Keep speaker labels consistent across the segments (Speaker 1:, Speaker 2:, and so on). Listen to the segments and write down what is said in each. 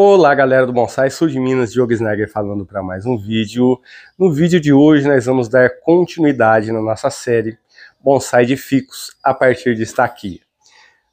Speaker 1: Olá galera do Bonsai, sou de Minas, Diogo Snagger falando para mais um vídeo. No vídeo de hoje nós vamos dar continuidade na nossa série Bonsai de Ficos a partir de estaquia.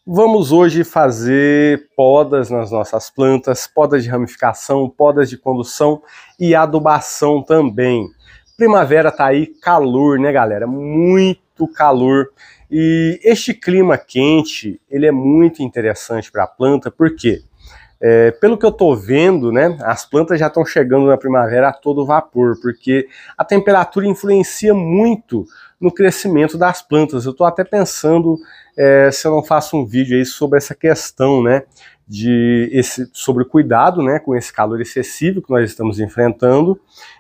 Speaker 1: Vamos hoje fazer podas nas nossas plantas, podas de ramificação, podas de condução e adubação também. Primavera tá aí, calor né galera, muito calor. E este clima quente, ele é muito interessante para a planta, por quê? Porque é, pelo que eu estou vendo, né, as plantas já estão chegando na primavera a todo vapor, porque a temperatura influencia muito no crescimento das plantas. Eu estou até pensando é, se eu não faço um vídeo aí sobre essa questão, né, de esse, sobre o cuidado, né, com esse calor excessivo que nós estamos enfrentando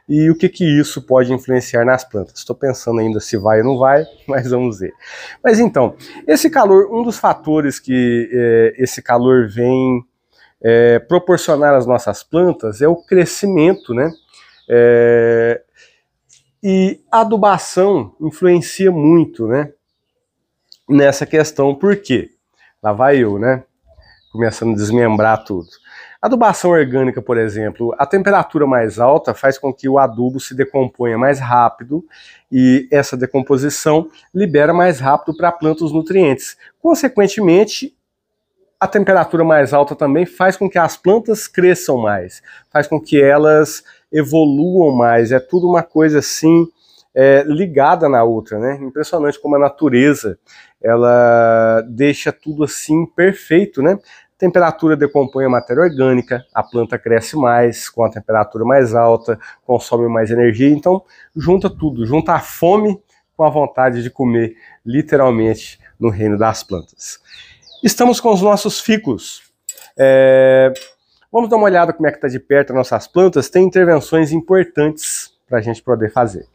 Speaker 1: e o que que isso pode influenciar nas plantas. Estou pensando ainda se vai ou não vai, mas vamos ver. Mas então, esse calor, um dos fatores que é, esse calor vem é, proporcionar às nossas plantas é o crescimento, né? É, e adubação influencia muito, né? Nessa questão, por quê? Lá vai eu, né? Começando a desmembrar tudo. Adubação orgânica, por exemplo, a temperatura mais alta faz com que o adubo se decomponha mais rápido e essa decomposição libera mais rápido para a planta os nutrientes. Consequentemente, a temperatura mais alta também faz com que as plantas cresçam mais, faz com que elas evoluam mais. É tudo uma coisa assim é, ligada na outra, né? Impressionante como a natureza ela deixa tudo assim perfeito, né? temperatura decompõe a matéria orgânica, a planta cresce mais com a temperatura mais alta, consome mais energia, então junta tudo, junta a fome com a vontade de comer, literalmente, no reino das plantas. Estamos com os nossos ficos. É... Vamos dar uma olhada como é que está de perto as nossas plantas. Tem intervenções importantes para a gente poder fazer.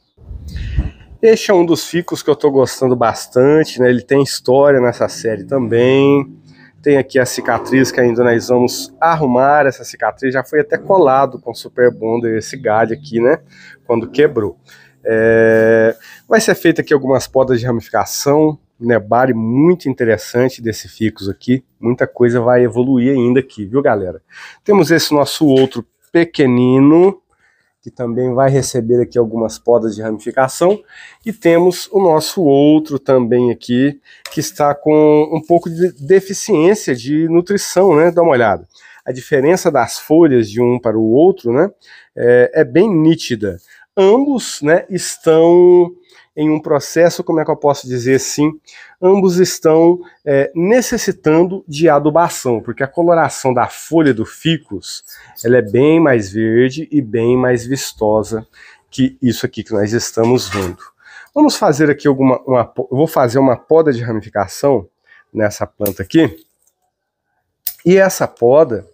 Speaker 1: Este é um dos ficos que eu estou gostando bastante, né? Ele tem história nessa série também. Tem aqui a cicatriz que ainda nós vamos arrumar essa cicatriz. Já foi até colado com Super Bonder esse galho aqui, né? Quando quebrou. É... Vai ser feita aqui algumas podas de ramificação, nebare né, muito interessante desse Ficus aqui. Muita coisa vai evoluir ainda aqui, viu, galera? Temos esse nosso outro pequenino, que também vai receber aqui algumas podas de ramificação. E temos o nosso outro também aqui, que está com um pouco de deficiência de nutrição, né? Dá uma olhada. A diferença das folhas de um para o outro, né? É, é bem nítida. Ambos, né, estão em um processo, como é que eu posso dizer assim? Ambos estão é, necessitando de adubação, porque a coloração da folha do ficus ela é bem mais verde e bem mais vistosa que isso aqui que nós estamos vendo. Vamos fazer aqui alguma. Uma, eu vou fazer uma poda de ramificação nessa planta aqui. E essa poda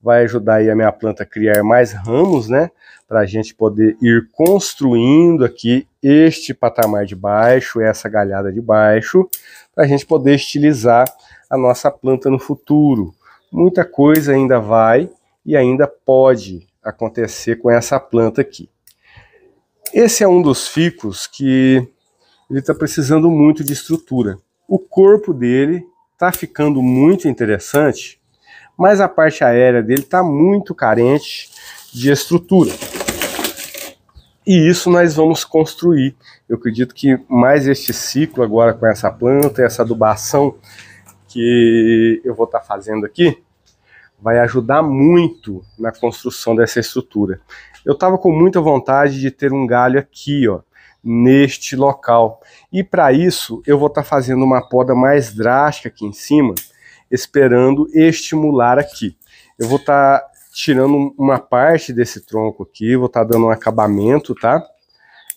Speaker 1: vai ajudar aí a minha planta a criar mais ramos, né? para a gente poder ir construindo aqui este patamar de baixo, essa galhada de baixo, para a gente poder estilizar a nossa planta no futuro. Muita coisa ainda vai e ainda pode acontecer com essa planta aqui. Esse é um dos ficos que ele está precisando muito de estrutura. O corpo dele está ficando muito interessante, mas a parte aérea dele está muito carente de estrutura. E isso nós vamos construir. Eu acredito que mais este ciclo agora com essa planta, essa adubação que eu vou estar tá fazendo aqui, vai ajudar muito na construção dessa estrutura. Eu estava com muita vontade de ter um galho aqui, ó, neste local. E para isso, eu vou estar tá fazendo uma poda mais drástica aqui em cima, esperando estimular aqui. Eu vou estar tá tirando uma parte desse tronco aqui, vou estar tá dando um acabamento, tá?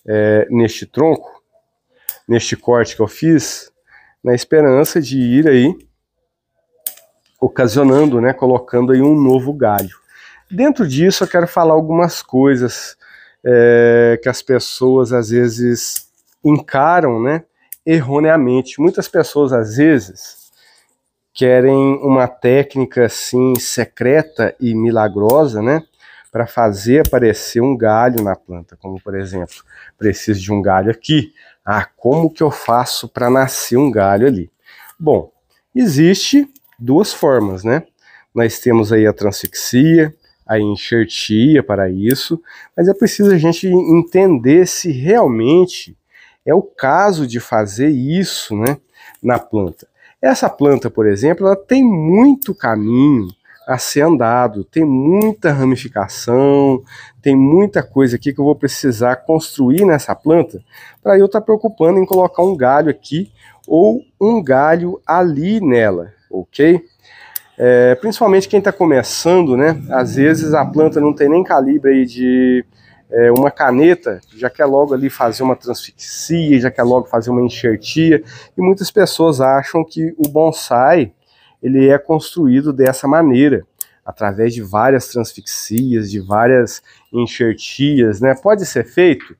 Speaker 1: É, neste tronco, neste corte que eu fiz, na esperança de ir aí ocasionando, né, colocando aí um novo galho. Dentro disso eu quero falar algumas coisas é, que as pessoas às vezes encaram, né, erroneamente. Muitas pessoas às vezes querem uma técnica assim secreta e milagrosa, né? Para fazer aparecer um galho na planta, como por exemplo, preciso de um galho aqui. Ah, como que eu faço para nascer um galho ali? Bom, existe duas formas, né? Nós temos aí a transfixia, a enxertia para isso, mas é preciso a gente entender se realmente é o caso de fazer isso, né, na planta. Essa planta, por exemplo, ela tem muito caminho a ser andado, tem muita ramificação, tem muita coisa aqui que eu vou precisar construir nessa planta para eu estar tá preocupando em colocar um galho aqui ou um galho ali nela, ok? É, principalmente quem está começando, né? Às vezes a planta não tem nem calibre de é, uma caneta, já quer logo ali fazer uma transfixia, já quer logo fazer uma enxertia, e muitas pessoas acham que o bonsai ele é construído dessa maneira, através de várias transfixias, de várias enxertias, né? Pode ser feito?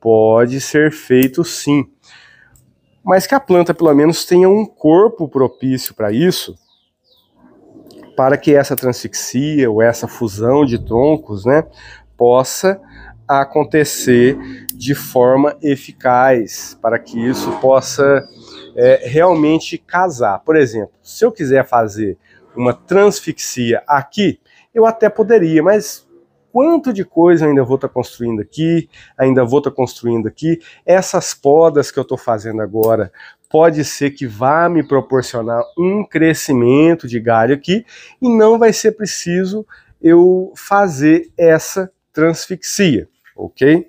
Speaker 1: Pode ser feito sim. Mas que a planta pelo menos tenha um corpo propício para isso, para que essa transfixia ou essa fusão de troncos, né, possa a acontecer de forma eficaz para que isso possa é, realmente casar. Por exemplo, se eu quiser fazer uma transfixia aqui, eu até poderia, mas quanto de coisa ainda vou estar tá construindo aqui, ainda vou estar tá construindo aqui. Essas podas que eu estou fazendo agora pode ser que vá me proporcionar um crescimento de galho aqui e não vai ser preciso eu fazer essa transfixia ok?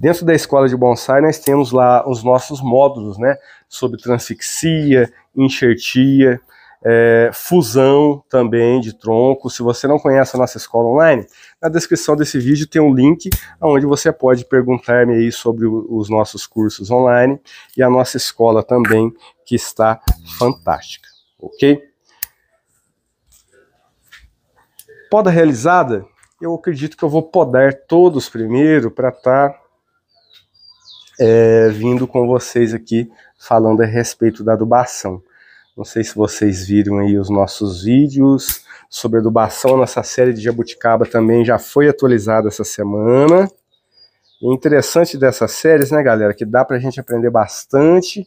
Speaker 1: Dentro da escola de bonsai, nós temos lá os nossos módulos, né? Sobre transfixia, enxertia, é, fusão também de tronco. Se você não conhece a nossa escola online, na descrição desse vídeo tem um link onde você pode perguntar-me aí sobre os nossos cursos online e a nossa escola também, que está fantástica, ok? Poda realizada? eu acredito que eu vou podar todos primeiro para estar tá, é, vindo com vocês aqui falando a respeito da adubação. Não sei se vocês viram aí os nossos vídeos sobre adubação, nossa série de jabuticaba também já foi atualizada essa semana. E interessante dessas séries, né, galera, que dá para a gente aprender bastante,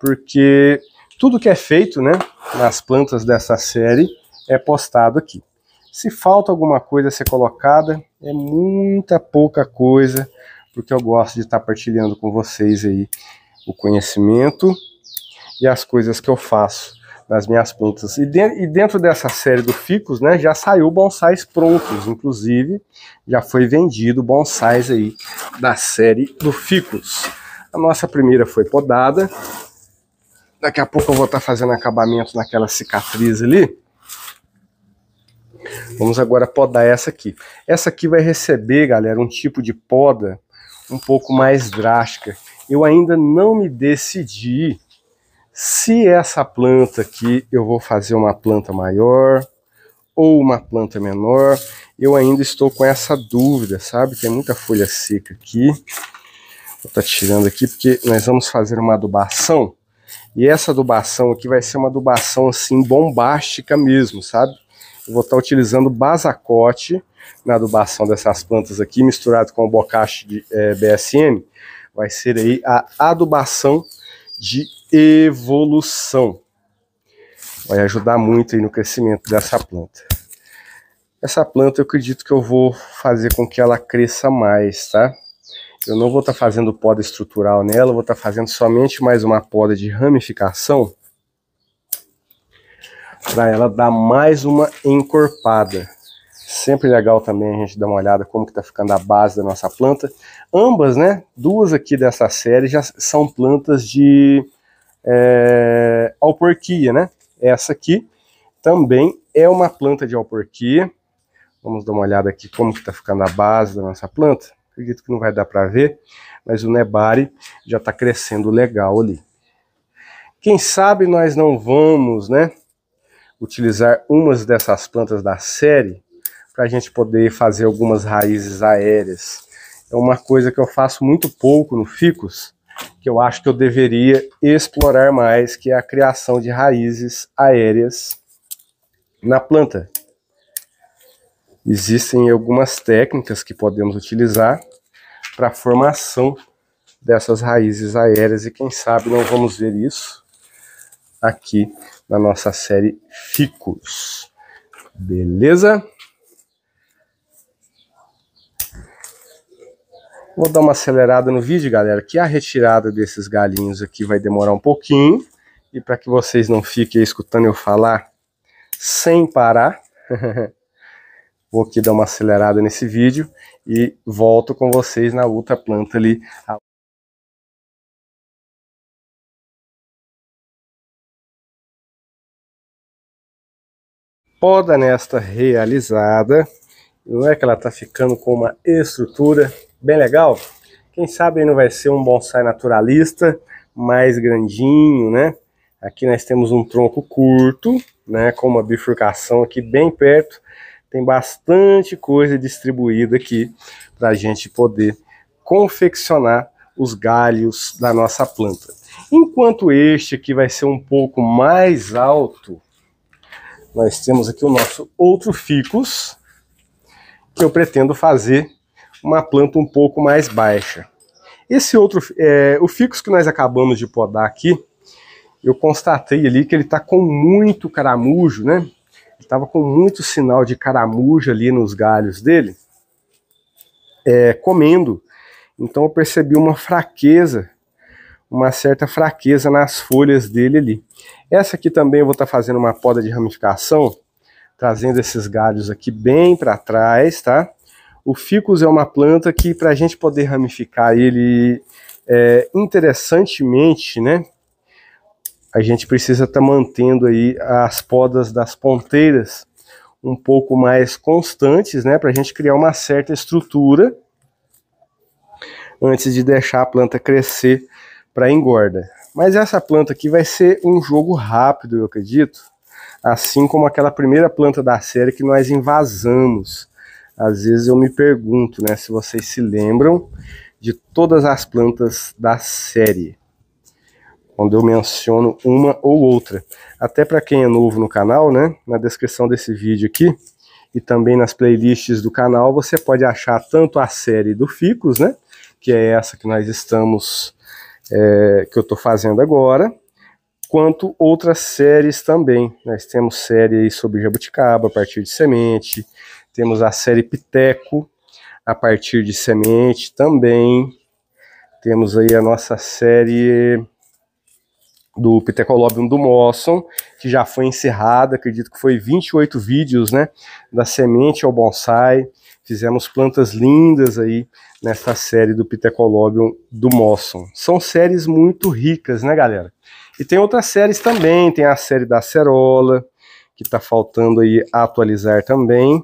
Speaker 1: porque tudo que é feito, né, nas plantas dessa série é postado aqui. Se falta alguma coisa a ser colocada, é muita pouca coisa, porque eu gosto de estar tá partilhando com vocês aí o conhecimento e as coisas que eu faço nas minhas plantas. E, de, e, dentro dessa série do Ficus, né, já saiu bonsais prontos, inclusive já foi vendido bonsais aí da série do Ficus. A nossa primeira foi podada. Daqui a pouco eu vou estar tá fazendo acabamento naquela cicatriz ali. Vamos agora podar essa aqui. Essa aqui vai receber, galera, um tipo de poda um pouco mais drástica. Eu ainda não me decidi se essa planta aqui eu vou fazer uma planta maior ou uma planta menor. Eu ainda estou com essa dúvida, sabe? Tem muita folha seca aqui. Vou tá tirando aqui porque nós vamos fazer uma adubação. E essa adubação aqui vai ser uma adubação assim bombástica mesmo, sabe? Eu vou estar utilizando basacote na adubação dessas plantas aqui, misturado com o bocache de é, eh, BSM. Vai ser aí a adubação de evolução. Vai ajudar muito aí no crescimento dessa planta. Essa planta eu acredito que eu vou fazer com que ela cresça mais, tá? Eu não vou estar tá fazendo poda estrutural nela, vou estar tá fazendo somente mais uma poda de ramificação para ela dar mais uma encorpada. Sempre legal também a gente dar uma olhada como que tá ficando a base da nossa planta. Ambas, né? Duas aqui dessa série já são plantas de é, alporquia, né? Essa aqui também é uma planta de alporquia. Vamos dar uma olhada aqui como que tá ficando a base da nossa planta. Acredito que não vai dar para ver, mas o nebari já está crescendo legal ali. Quem sabe nós não vamos, né? utilizar umas dessas plantas da série para a gente poder fazer algumas raízes aéreas. É uma coisa que eu faço muito pouco no ficus, que eu acho que eu deveria explorar mais, que é a criação de raízes aéreas na planta. Existem algumas técnicas que podemos utilizar para a formação dessas raízes aéreas e quem sabe não vamos ver isso aqui na nossa série Ficus. Beleza? Vou dar uma acelerada no vídeo, galera, que a retirada desses galinhos aqui vai demorar um pouquinho. E para que vocês não fiquem escutando eu falar sem parar, vou aqui dar uma acelerada nesse vídeo e volto com vocês na outra planta ali. poda nesta realizada. Não é que ela está ficando com uma estrutura bem legal? Quem sabe não vai ser um bonsai naturalista, mais grandinho, né? Aqui nós temos um tronco curto, né? Com uma bifurcação aqui bem perto. Tem bastante coisa distribuída aqui para a gente poder confeccionar os galhos da nossa planta. Enquanto este aqui vai ser um pouco mais alto, nós temos aqui o nosso outro ficus, que eu pretendo fazer uma planta um pouco mais baixa. Esse outro, é, o ficus que nós acabamos de podar aqui, eu constatei ali que ele está com muito caramujo, né? estava com muito sinal de caramujo ali nos galhos dele, é, comendo. Então eu percebi uma fraqueza uma certa fraqueza nas folhas dele ali. Essa aqui também eu vou estar tá fazendo uma poda de ramificação, trazendo esses galhos aqui bem para trás, tá? O ficus é uma planta que para a gente poder ramificar ele é, interessantemente, né? A gente precisa estar tá mantendo aí as podas das ponteiras um pouco mais constantes, né? Para a gente criar uma certa estrutura antes de deixar a planta crescer para engorda. Mas essa planta aqui vai ser um jogo rápido, eu acredito. Assim como aquela primeira planta da série que nós invasamos. Às vezes eu me pergunto, né, se vocês se lembram de todas as plantas da série. Quando eu menciono uma ou outra. Até para quem é novo no canal, né, na descrição desse vídeo aqui e também nas playlists do canal, você pode achar tanto a série do Ficus, né, que é essa que nós estamos é, que eu estou fazendo agora, quanto outras séries também. Nós né? temos série sobre jabuticaba a partir de semente, temos a série Piteco a partir de semente também, temos aí a nossa série do Pitecolobium do Mosson, que já foi encerrada, acredito que foi 28 vídeos, né, da semente ao bonsai fizemos plantas lindas aí nesta série do Pithecolobium do Mosson. São séries muito ricas, né, galera? E tem outras séries também, tem a série da acerola, que está faltando aí atualizar também.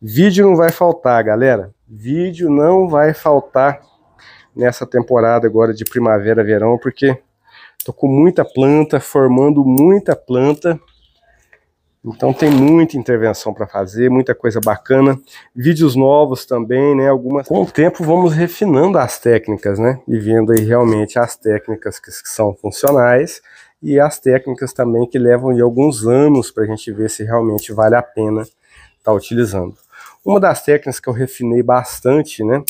Speaker 1: Vídeo não vai faltar, galera. Vídeo não vai faltar nessa temporada agora de primavera, verão, porque tô com muita planta, formando muita planta então tem muita intervenção para fazer, muita coisa bacana, vídeos novos também, né? Algumas. Com o tempo vamos refinando as técnicas, né? E vendo aí realmente as técnicas que, são funcionais e as técnicas também que levam aí, alguns anos para a gente ver se realmente vale a pena estar tá utilizando. Uma das técnicas que eu refinei bastante, né?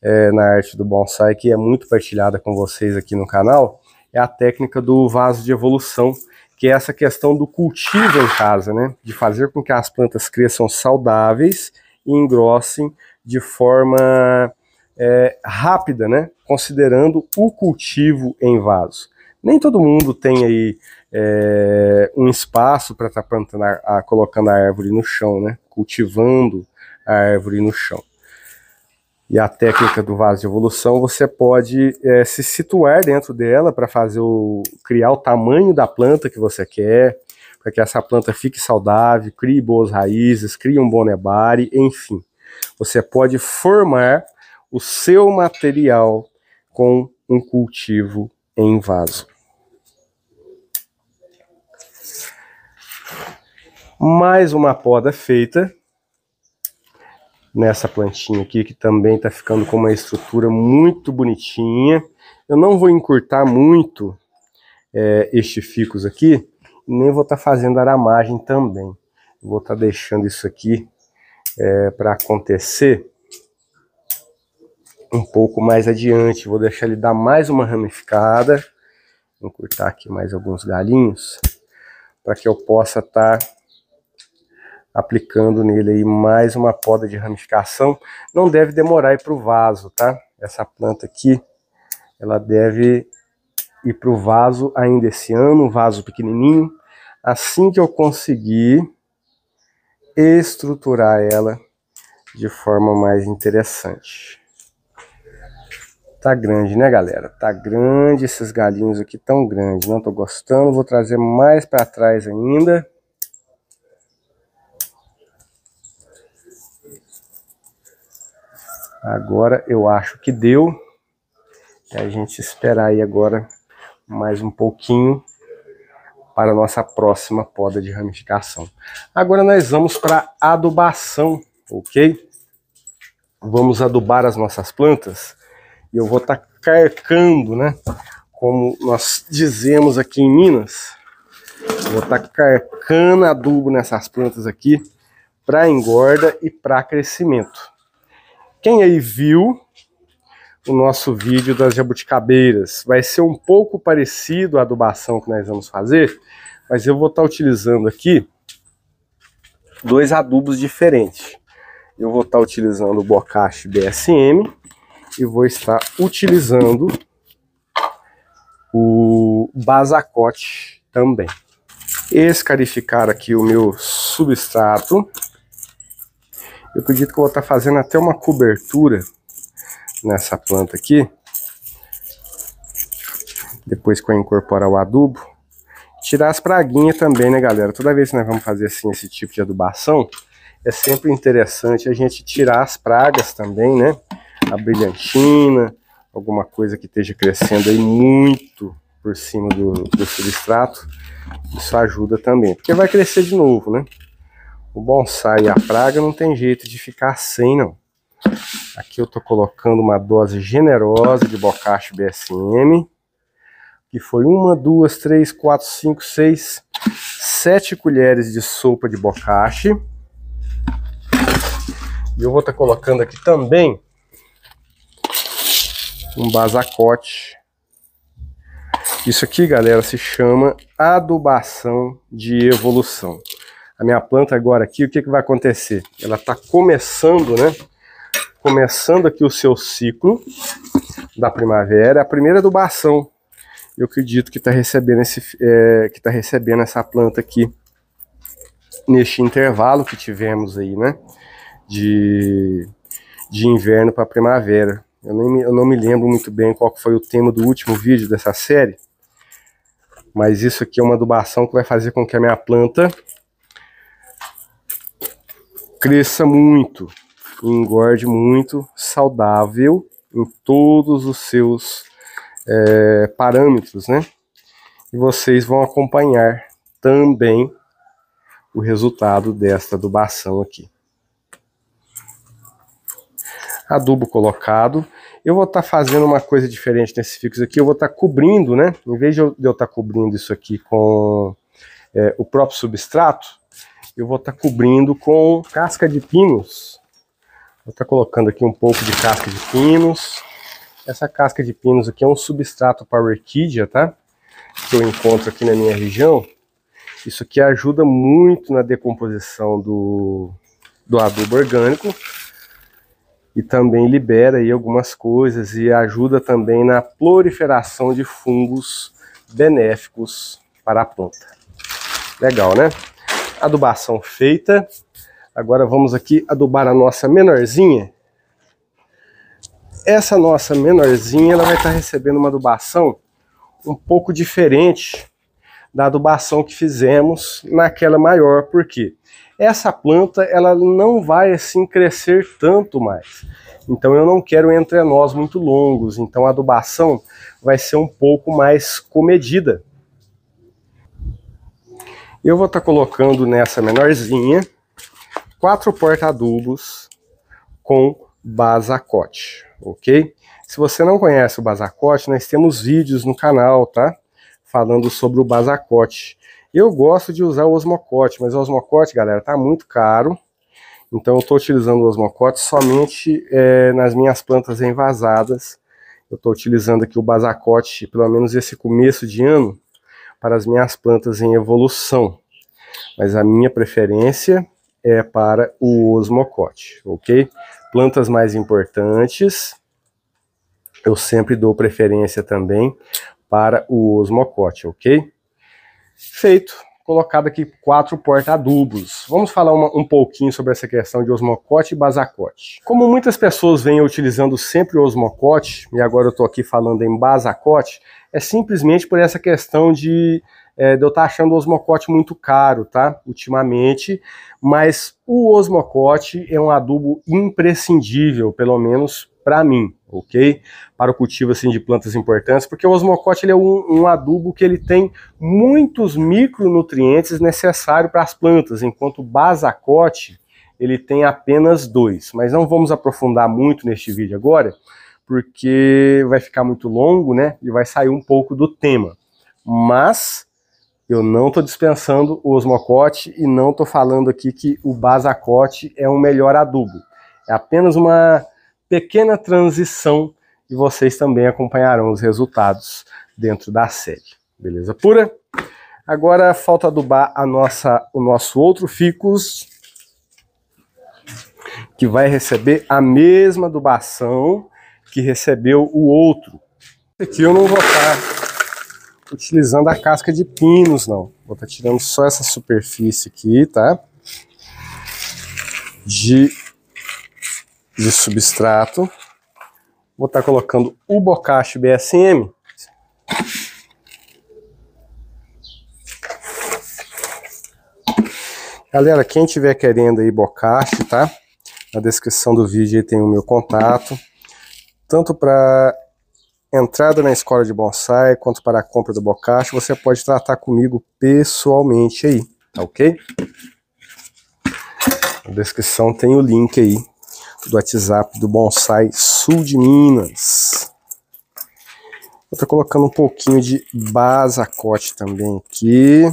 Speaker 1: É, na arte do bonsai, que é muito partilhada com vocês aqui no canal, é a técnica do vaso de evolução que é essa questão do cultivo em casa, né? De fazer com que as plantas cresçam saudáveis e engrossem de forma é, rápida, né? Considerando o cultivo em vaso. Nem todo mundo tem aí é, um espaço para estar tá plantando, a, a, colocando a árvore no chão, né? Cultivando a árvore no chão e a técnica do vaso de evolução, você pode é, se situar dentro dela para fazer o criar o tamanho da planta que você quer, para que essa planta fique saudável, crie boas raízes, crie um bom nebari, enfim. Você pode formar o seu material com um cultivo em vaso. Mais uma poda feita nessa plantinha aqui, que também está ficando com uma estrutura muito bonitinha. Eu não vou encurtar muito é, este ficus aqui, nem vou estar tá fazendo aramagem também. Vou estar tá deixando isso aqui é, para acontecer um pouco mais adiante. Vou deixar ele dar mais uma ramificada, encurtar aqui mais alguns galinhos, para que eu possa estar... Tá aplicando nele aí mais uma poda de ramificação. Não deve demorar para o vaso, tá? Essa planta aqui, ela deve ir para o vaso ainda esse ano, um vaso pequenininho. Assim que eu conseguir estruturar ela de forma mais interessante. Tá grande, né, galera? Tá grande, esses galinhos aqui tão grande Não tô gostando, vou trazer mais para trás ainda. Agora eu acho que deu. E a gente espera aí agora mais um pouquinho para a nossa próxima poda de ramificação. Agora nós vamos para adubação, ok? Vamos adubar as nossas plantas. E eu vou estar tá carcando, né? Como nós dizemos aqui em Minas. Vou estar tá carcando adubo nessas plantas aqui para engorda e para crescimento. Quem aí viu o nosso vídeo das jabuticabeiras, vai ser um pouco parecido à adubação que nós vamos fazer, mas eu vou estar tá utilizando aqui dois adubos diferentes. Eu vou estar tá utilizando o Bocache BSM e vou estar utilizando o Basacote também. Escarificar aqui o meu substrato eu acredito que eu vou estar tá fazendo até uma cobertura nessa planta aqui. Depois que eu incorporar o adubo. Tirar as praguinhas também, né, galera? Toda vez que nós vamos fazer assim esse tipo de adubação, é sempre interessante a gente tirar as pragas também, né? A brilhantina, alguma coisa que esteja crescendo aí muito por cima do, do substrato. Isso ajuda também, porque vai crescer de novo, né? o bonsai e a praga não tem jeito de ficar sem não. Aqui eu estou colocando uma dose generosa de bocacho BSM, que foi uma, duas, três, quatro, cinco, seis, sete colheres de sopa de bocache. E eu vou estar tá colocando aqui também um basacote. Isso aqui, galera, se chama adubação de evolução a minha planta agora aqui, o que, que vai acontecer? Ela está começando, né? Começando aqui o seu ciclo da primavera, é a primeira adubação. Eu acredito que está recebendo, esse, é, que está recebendo essa planta aqui neste intervalo que tivemos aí, né? De, de inverno para primavera. Eu, nem, eu não me lembro muito bem qual foi o tema do último vídeo dessa série, mas isso aqui é uma adubação que vai fazer com que a minha planta cresça muito, engorde muito, saudável em todos os seus é, parâmetros, né? E vocês vão acompanhar também o resultado desta adubação aqui. Adubo colocado. Eu vou estar tá fazendo uma coisa diferente nesse fixo aqui. Eu vou estar tá cobrindo, né? Em vez de eu estar tá cobrindo isso aqui com é, o próprio substrato, eu vou estar tá cobrindo com casca de pinos. Vou estar tá colocando aqui um pouco de casca de pinos. Essa casca de pinos aqui é um substrato para orquídea, tá? Que eu encontro aqui na minha região. Isso aqui ajuda muito na decomposição do, do adubo orgânico e também libera aí algumas coisas e ajuda também na proliferação de fungos benéficos para a planta. Legal, né? adubação feita. Agora vamos aqui adubar a nossa menorzinha. Essa nossa menorzinha ela vai estar tá recebendo uma adubação um pouco diferente da adubação que fizemos naquela maior, porque essa planta ela não vai assim crescer tanto mais. Então eu não quero entre nós muito longos, então a adubação vai ser um pouco mais comedida. Eu vou estar tá colocando nessa menorzinha quatro porta-adubos com basacote, ok? Se você não conhece o basacote, nós temos vídeos no canal, tá? Falando sobre o basacote. Eu gosto de usar o osmocote, mas o osmocote, galera, tá muito caro. Então eu estou utilizando o osmocote somente é, nas minhas plantas envasadas. Eu estou utilizando aqui o basacote, pelo menos esse começo de ano, para as minhas plantas em evolução, mas a minha preferência é para o osmocote, ok? Plantas mais importantes, eu sempre dou preferência também para o osmocote, ok? Feito! colocado aqui quatro porta-adubos. Vamos falar uma, um pouquinho sobre essa questão de osmocote e basacote. Como muitas pessoas vêm utilizando sempre o osmocote, e agora eu estou aqui falando em basacote, é simplesmente por essa questão de, é, de eu estar tá achando o osmocote muito caro, tá? Ultimamente, mas o osmocote é um adubo imprescindível, pelo menos para mim ok? Para o cultivo assim, de plantas importantes, porque o osmocote ele é um, um adubo que ele tem muitos micronutrientes necessários para as plantas, enquanto o basacote ele tem apenas dois. Mas não vamos aprofundar muito neste vídeo agora, porque vai ficar muito longo, né? E vai sair um pouco do tema. Mas eu não estou dispensando o osmocote e não estou falando aqui que o basacote é o melhor adubo. É apenas uma pequena transição e vocês também acompanharão os resultados dentro da série. Beleza pura? Agora falta adubar a nossa, o nosso outro ficus, que vai receber a mesma adubação que recebeu o outro. Aqui eu não vou estar utilizando a casca de pinos, não. Vou estar tirando só essa superfície aqui, tá? De de substrato. Vou estar tá colocando o bocache BSM. Galera, quem tiver querendo aí bocache, tá? Na descrição do vídeo tem o meu contato. Tanto para entrada na escola de bonsai, quanto para a compra do bocache, você pode tratar comigo pessoalmente aí, tá ok? Na descrição tem o link aí do WhatsApp do Bonsai Sul de Minas. Eu tô colocando um pouquinho de basacote também aqui.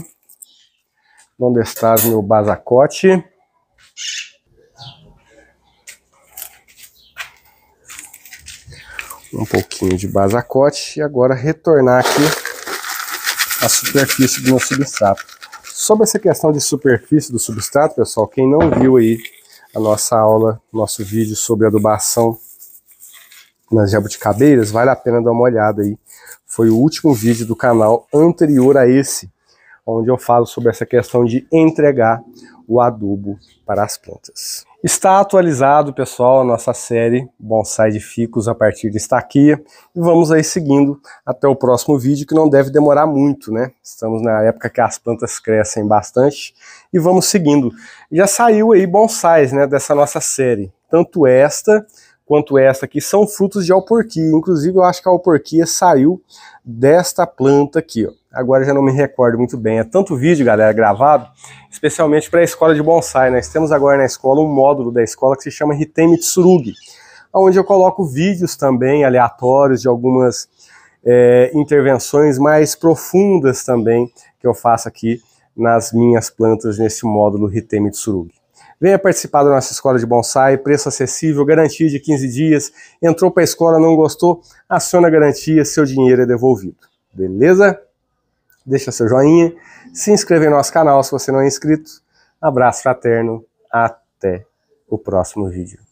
Speaker 1: Onde está o meu basacote? Um pouquinho de basacote e agora retornar aqui a superfície do meu substrato. Sobre essa questão de superfície do substrato, pessoal, quem não viu aí a nossa aula, nosso vídeo sobre adubação nas jabuticabeiras, vale a pena dar uma olhada aí. Foi o último vídeo do canal anterior a esse, onde eu falo sobre essa questão de entregar o adubo para as plantas. Está atualizado, pessoal, a nossa série Bonsai de Ficos a partir de estaquia. E vamos aí seguindo até o próximo vídeo, que não deve demorar muito, né? Estamos na época que as plantas crescem bastante. E vamos seguindo. Já saiu aí bonsais, né, dessa nossa série. Tanto esta quanto essa aqui são frutos de alporquia. Inclusive, eu acho que a alporquia saiu desta planta aqui. Ó. Agora já não me recordo muito bem. É tanto vídeo, galera, gravado, especialmente para a escola de bonsai. Nós né? temos agora na escola um módulo da escola que se chama Hitemi Mitsurugi, onde eu coloco vídeos também aleatórios de algumas é, intervenções mais profundas também que eu faço aqui nas minhas plantas nesse módulo Hitemi Mitsurugi. Venha participar da nossa escola de bonsai, preço acessível, garantia de 15 dias. Entrou para a escola, não gostou? Aciona a garantia, seu dinheiro é devolvido. Beleza? Deixa seu joinha, se inscreva em nosso canal se você não é inscrito. Abraço fraterno, até o próximo vídeo.